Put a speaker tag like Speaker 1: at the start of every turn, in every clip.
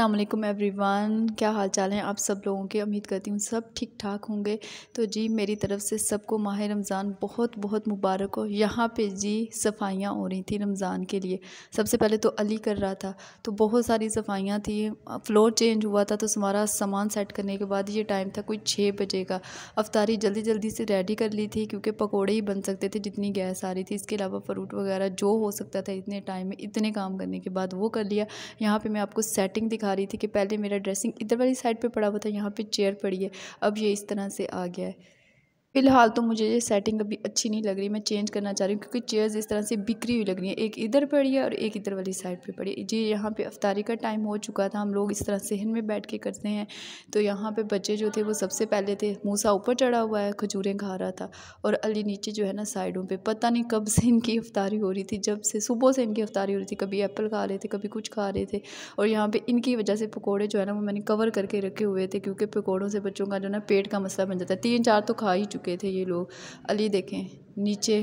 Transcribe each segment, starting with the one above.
Speaker 1: Aslam every one क्या हाल चाल हैं आप सब लोगों के उम्मीद करती हूँ सब ठीक ठाक होंगे तो जी मेरी तरफ़ से सबको माह रमज़ान बहुत बहुत मुबारक हो यहाँ पे जी सफाइयाँ हो रही थी रमज़ान के लिए सबसे पहले तो अली कर रहा था तो बहुत सारी सफाइयाँ थी फ्लोर चेंज हुआ था तो हमारा सामान सेट करने के बाद ये टाइम था कोई छः बजे का अफ्तारी जल्दी जल्दी से रेडी कर ली थी क्योंकि पकौड़े ही बन सकते थे जितनी गैस आ रही थी इसके अलावा फ्रूट वगैरह जो हो सकता था इतने टाइम में इतने काम करने के बाद वो कर लिया यहाँ पर मैं आपको सेटिंग दिखा दिखा रही थी कि पहले मेरा ड्रेसिंग इधर वाली साइड पे पड़ा हुआ था यहाँ पे चेयर पड़ी है अब ये इस तरह से आ गया है फ़िलहाल तो मुझे ये सेटिंग अभी अच्छी नहीं लग रही मैं चेंज करना चाह रही हूँ क्योंकि चेयर्स इस तरह से बिखरी हुई लग रही है एक इधर पड़ी है और एक इधर वाली साइड पे पड़ी है जी यहाँ पे अफ्तारी का टाइम हो चुका था हम लोग इस तरह सेहन में बैठ के करते हैं तो यहाँ पर बच्चे जो थे वो सबसे पहले थे मूसा ऊपर चढ़ा हुआ है खजूरें खा रहा था और अली नीचे जो है ना साइडों पर पता नहीं कब से इनकी अफ्तारी हो रही थी जब से सुबह से इनकी अफ्तारी हो रही थी कभी एप्पल खा रहे थे कभी कुछ खा रहे थे और यहाँ पर इनकी वजह से पकौड़े जो है ना वो मैंने कवर करके रखे हुए थे क्योंकि पकौड़ों से बच्चों का जो है ना पेट का मसला बन जाता है तीन चार तो खा ही चुके चुके थे ये लोग अली देखें नीचे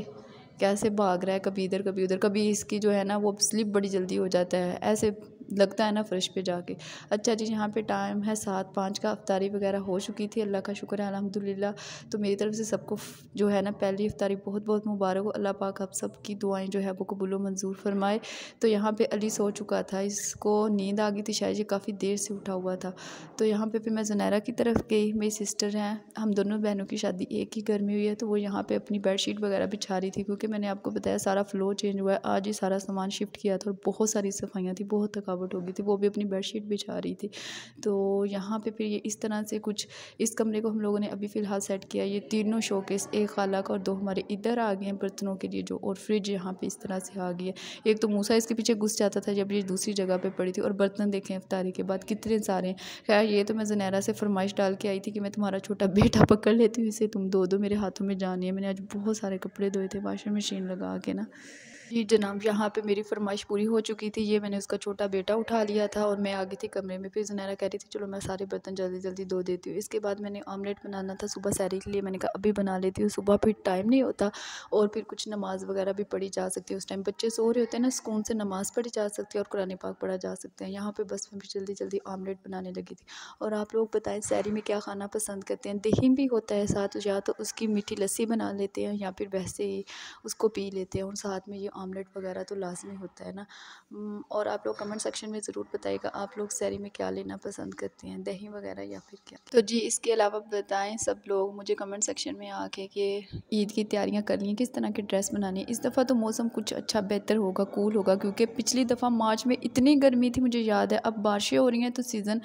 Speaker 1: कैसे भाग रहा है कभी इधर कभी उधर कभी इसकी जो है ना वो स्लिप बड़ी जल्दी हो जाता है ऐसे लगता है ना फ्रेश पे जाके अच्छा जी यहाँ पे टाइम है सात पाँच का अफ्तारी वगैरह हो चुकी थी अल्लाह का शुक्र है अलहमदिल्ला तो मेरी तरफ से सबको जो है ना पहली अफ्तारी बहुत बहुत मुबारक हो अल्लाह पाक आप सब की दुआएं जो है वो कबूल मंजूर फरमाए तो यहाँ पे अली सो चुका था इसको नींद आ गई थी शायद ये काफ़ी देर से उठा हुआ था तो यहाँ पर फिर मैं जनैरा की तरफ गई मेरी सिस्टर हैं हम दोनों बहनों की शादी एक ही घर में हुई है तो वो यहाँ पर अपनी शीट वगैरह बिछा रही थी क्योंकि मैंने आपको बताया सारा फ्लो चेंज हुआ है आज ही सारा सामान शिफ्ट किया था और बहुत सारी सफाइयाँ थी बहुत थकाव थकावट हो गई थी वो भी अपनी बेडशीट बिछा रही थी तो यहाँ पे फिर ये इस तरह से कुछ इस कमरे को हम लोगों ने अभी फ़िलहाल सेट किया ये तीनों शोकेस एक खाला का और दो हमारे इधर आ गए हैं बर्तनों के लिए जो और फ्रिज यहाँ पर इस तरह से आ गई है एक तो मूसा इसके पीछे घुस जाता था जब ये दूसरी जगह पर पड़ी थी और बर्तन देखें अफ्तारी के बाद कितने सारे हैं खैर ये तो मैं जनैरा से फरमाइश डाल के आई थी कि मैं तुम्हारा छोटा बेटा पकड़ लेती हूँ इसे तुम दो दो मेरे हाथों में जानी है मैंने आज बहुत सारे कपड़े धोए थे वाशिंग मशीन लगा के ना जी जनाब यहाँ पे मेरी फरमाइश पूरी हो चुकी थी ये मैंने उसका छोटा बेटा उठा लिया था और मैं आ गई थी कमरे में फिर जनैरा कह रही थी चलो मैं सारे बर्तन जल्दी जल्दी धो देती हूँ इसके बाद मैंने ऑमलेट बनाना था सुबह सैरी के लिए मैंने कहा अभी बना लेती हूँ सुबह फिर टाइम नहीं होता और फिर कुछ नमाज़ वगैरह भी पढ़ी जा सकती है उस टाइम बच्चे सो रहे होते हैं ना सुकून से नमाज़ पढ़ी जा सकती है और कुरानी पाक पढ़ा जा सकते हैं यहाँ पर बस मैं जल्दी जल्दी ऑमलेट बनाने लगी थी और आप लोग बताएं सैरी में क्या खाना पसंद करते हैं दही भी होता है साथ या तो उसकी मीठी लस्सी बना लेते हैं या फिर वैसे ही उसको पी लेते हैं और साथ में ये आमलेट वगैरह तो लाजमी होता है ना और आप लोग कमेंट सेक्शन में ज़रूर बताइएगा आप लोग सैरी में क्या लेना पसंद करते हैं दही वगैरह या फिर क्या तो जी इसके अलावा बताएं सब लोग मुझे कमेंट सेक्शन में आके कि ईद की तैयारियां कर ली किस तरह की ड्रेस बनानी है इस दफ़ा तो मौसम कुछ अच्छा बेहतर होगा कूल होगा क्योंकि पिछली दफ़ा मार्च में इतनी गर्मी थी मुझे याद है अब बारिशें हो रही हैं तो सीज़न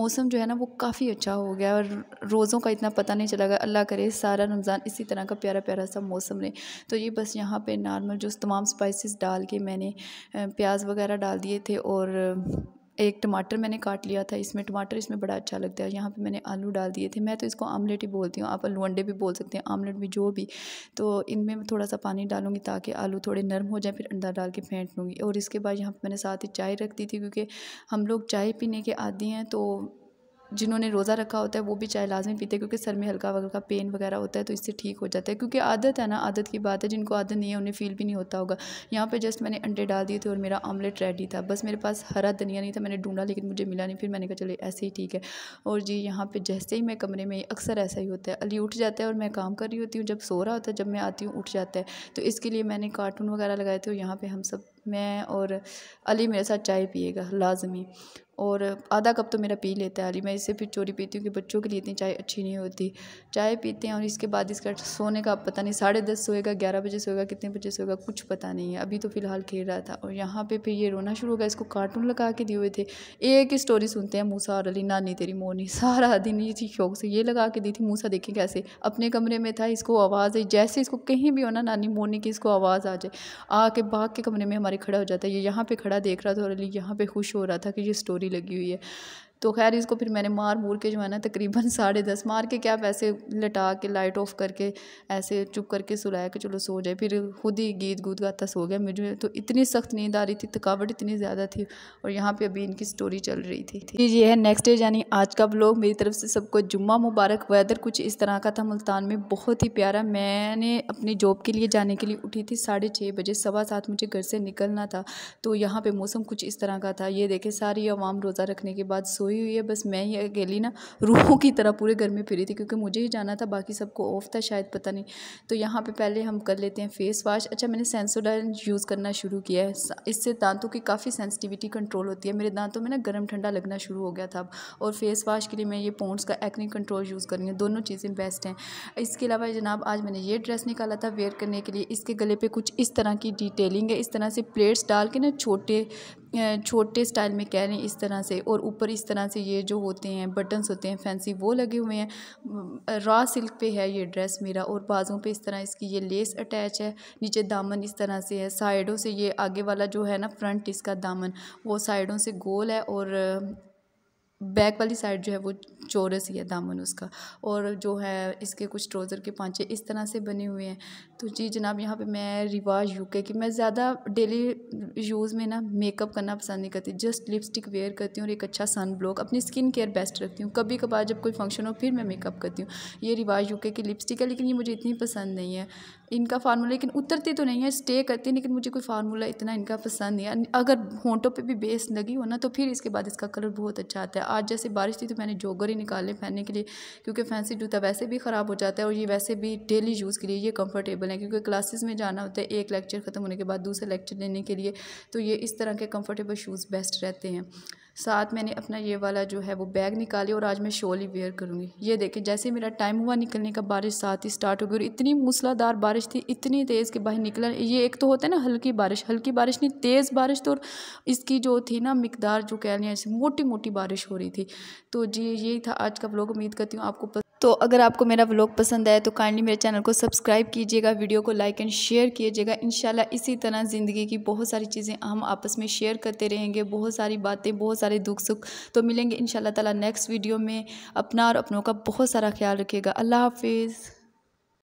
Speaker 1: मौसम जो है ना वो काफ़ी अच्छा हो गया और रोज़ों का इतना पता नहीं चला अल्लाह करे सारा रमज़ान इसी तरह का प्यारा प्यारा सा मौसम रहे तो ये बस यहाँ पर नॉर्मल जो तमाम स्पाइसेस डाल के मैंने प्याज वगैरह डाल दिए थे और एक टमाटर मैंने काट लिया था इसमें टमाटर इसमें बड़ा अच्छा लगता है यहाँ पे मैंने आलू डाल दिए थे मैं तो इसको आमलेट ही बोलती हूँ आप आलू अंडे भी बोल सकते हैं आमलेट भी जो भी तो इनमें मैं थोड़ा सा पानी डालूंगी ताकि आलू थोड़े नरम हो जाए फिर अंडा डाल के फेंट लूँगी और इसके बाद यहाँ पर मैंने साथ ही चाय रख दी थी क्योंकि हम लोग चाय पीने के आदि हैं तो जिन्होंने रोज़ा रखा होता है वो भी चाय लाजमी पीते हैं क्योंकि सर में हल्का हल्का पेन वगैरह होता है तो इससे ठीक हो जाता है क्योंकि आदत है ना आदत की बात है जिनको आदत नहीं है उन्हें फील भी नहीं होता होगा यहाँ पर जस्ट मैंने अंडे डाल दिए थे और मेरा ऑमलेट रेडी था बस मेरे पास हरा धनिया नहीं था मैंने ढूंढा लेकिन मुझे मिला नहीं फिर मैंने कहा चले ऐसे ही ठीक है और जी यहाँ पर जैसे ही मैं कमरे में अक्सर ऐसा ही होता है अली उठ जाता है और मैं काम कर रही होती हूँ जब सो रहा होता है जब मैं आती हूँ उठ जाता है तो इसके लिए मैंने कार्टून वगैरह लगाए थे और यहाँ पर हम सब मैं और अली मेरे साथ चाय पिएगा लाजमी और आधा कप तो मेरा पी लेता है अली मैं इससे फिर चोरी पीती हूँ कि बच्चों के लिए इतनी चाय अच्छी नहीं होती चाय पीते हैं और इसके बाद इसका सोने का पता नहीं साढ़े दस सोएगा ग्यारह बजे सोएगा कितने बजे सोएगा कुछ पता नहीं है अभी तो फ़िलहाल खेल रहा था और यहाँ पे फिर ये रोना शुरू होगा इसको कार्टून लगा के दिए हुए थे एक ही स्टोरी सुनते हैं मूसा और अली नानी तेरी मोनी सारा दिन इसी शौक से ये लगा के दी थी मूसा देखे कैसे अपने कमरे में था इसको आवाज़ आई जैसे इसको कहीं भी होना नानी मोनी की इसको आवाज़ आ जाए आके बाग के कमरे में हमारे मारे खड़ा हो जाता है ये यहाँ पे खड़ा देख रहा था और अली यहाँ पे खुश हो रहा था कि ये स्टोरी लगी हुई है तो खैर इसको फिर मैंने मार मूर के जो है ना तकरीबन साढ़े दस मार के क्या वैसे लटा के लाइट ऑफ करके ऐसे चुप करके सुलाया कि चलो सो जाए फिर खुद ही गीत गूत गाता सो गया मुझे तो इतनी सख्त नींद आ रही थी थकावट इतनी ज़्यादा थी और यहाँ पे अभी इनकी स्टोरी चल रही थी ये है नेक्स्ट डे यानी आज का ब्लॉग मेरी तरफ से सबको जुम्मा मुबारक वेदर कुछ इस तरह का था मुल्तान में बहुत ही प्यारा मैंने अपनी जॉब के लिए जाने के लिए उठी थी साढ़े छः बजे सवा सात मुझे घर से निकलना था तो यहाँ पर मौसम कुछ इस तरह का था ये देखे सारी आवाम रोज़ा रखने के बाद सोई सोई हुई है बस मैं ही अकेली ना रूहों की तरह पूरे घर में फिरी थी क्योंकि मुझे ही जाना था बाकी सबको ऑफ था शायद पता नहीं तो यहाँ पे पहले हम कर लेते हैं फेस वाश अच्छा मैंने सेंसोडाइन यूज़ करना शुरू किया है इससे दांतों की काफ़ी सेंसिटिविटी कंट्रोल होती है मेरे दांतों में ना गर्म ठंडा लगना शुरू हो गया था और फेस वाश के लिए मैं ये पोन्ट्स का एक्निक कंट्रोल यूज़ कर रही हूँ दोनों चीज़ें बेस्ट हैं इसके अलावा जनाब आज मैंने ये ड्रेस निकाला था वेयर करने के लिए इसके गले पर कुछ इस तरह की डिटेलिंग है इस तरह से प्लेट्स डाल के ना छोटे छोटे स्टाइल में कह रहे हैं इस तरह से और ऊपर इस तरह से ये जो होते हैं बटन्स होते हैं फैंसी वो लगे हुए हैं रॉ सिल्क पे है ये ड्रेस मेरा और बाजों पे इस तरह इसकी ये लेस अटैच है नीचे दामन इस तरह से है साइडों से ये आगे वाला जो है ना फ्रंट इसका दामन वो साइडों से गोल है और बैक वाली साइड जो है वो चौरस ही है दामन उसका और जो है इसके कुछ ट्रोज़र के पाँचे इस तरह से बने हुए हैं तो जी जनाब यहाँ पे मैं रिवाज यूके की मैं ज़्यादा डेली यूज़ में ना मेकअप करना पसंद नहीं करती जस्ट लिपस्टिक वेयर करती हूँ और एक अच्छा सन ब्लॉक अपनी स्किन केयर बेस्ट रखती हूँ कभी कभार जब कोई फंक्शन हो फिर मैं मेकअप करती हूँ ये रिवाज यू की लिपस्टिक है लेकिन ये मुझे इतनी पसंद नहीं है इनका फार्मूला लेकिन उतरती तो नहीं है स्टे करती है लेकिन मुझे कोई फार्मूला इतना इनका पसंद नहीं है अगर होंटों पे भी बेस लगी हो ना तो फिर इसके बाद इसका कलर बहुत अच्छा आता है आज जैसे बारिश थी तो मैंने जोगर ही निकाले पहनने के लिए क्योंकि फैंसी जूता वैसे भी ख़राब हो जाता है और ये वैसे भी डेली यूज़ के लिए ये कम्फर्टेबल है क्योंकि क्लासेस में जाना होता है एक लेक्चर ख़त्म होने के बाद दूसरे लेक्चर लेने के लिए तो ये इस तरह के कम्फर्टेबल शूज़ बेस्ट रहते हैं साथ मैंने अपना ये वाला जो है वो बैग निकाली और आज मैं शॉल ही वेयर करूँगी ये देखें जैसे मेरा टाइम हुआ निकलने का बारिश साथ ही स्टार्ट हो गई और इतनी मूसलाधार बारिश थी इतनी तेज़ के बाहर निकला ये एक तो होता है ना हल्की बारिश हल्की बारिश नहीं तेज़ बारिश तो और इसकी जो थी ना मकदार जो कह रही है ऐसी मोटी मोटी बारिश हो रही थी तो जी यही था आज का ब्लॉग उम्मीद करती हूँ आपको तो अगर आपको मेरा व्लॉग पसंद आए तो काइंडली मेरे चैनल को सब्सक्राइब कीजिएगा वीडियो को लाइक एंड शेयर कीजिएगा इन इसी तरह ज़िंदगी की बहुत सारी चीज़ें हम आपस में शेयर करते रहेंगे बहुत सारी बातें बहुत सारे दुख सुख तो मिलेंगे इन ताला नेक्स्ट वीडियो में अपना और अपनों का बहुत सारा ख्याल रखिएगा अल्लाह हाफिज़